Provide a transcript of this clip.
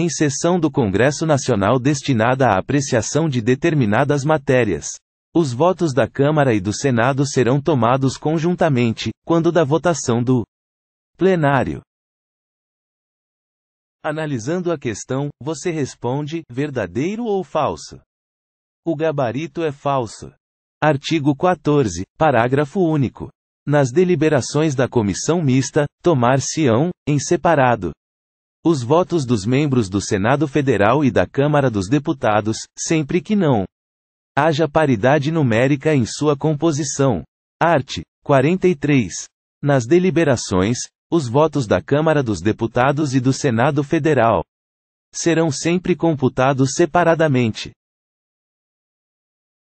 em sessão do Congresso Nacional destinada à apreciação de determinadas matérias. Os votos da Câmara e do Senado serão tomados conjuntamente, quando da votação do plenário. Analisando a questão, você responde: verdadeiro ou falso? O gabarito é falso. Artigo 14, parágrafo único. Nas deliberações da comissão mista, tomar-se-ão, em separado, os votos dos membros do Senado Federal e da Câmara dos Deputados, sempre que não haja paridade numérica em sua composição. Art. 43. Nas deliberações, os votos da Câmara dos Deputados e do Senado Federal serão sempre computados separadamente.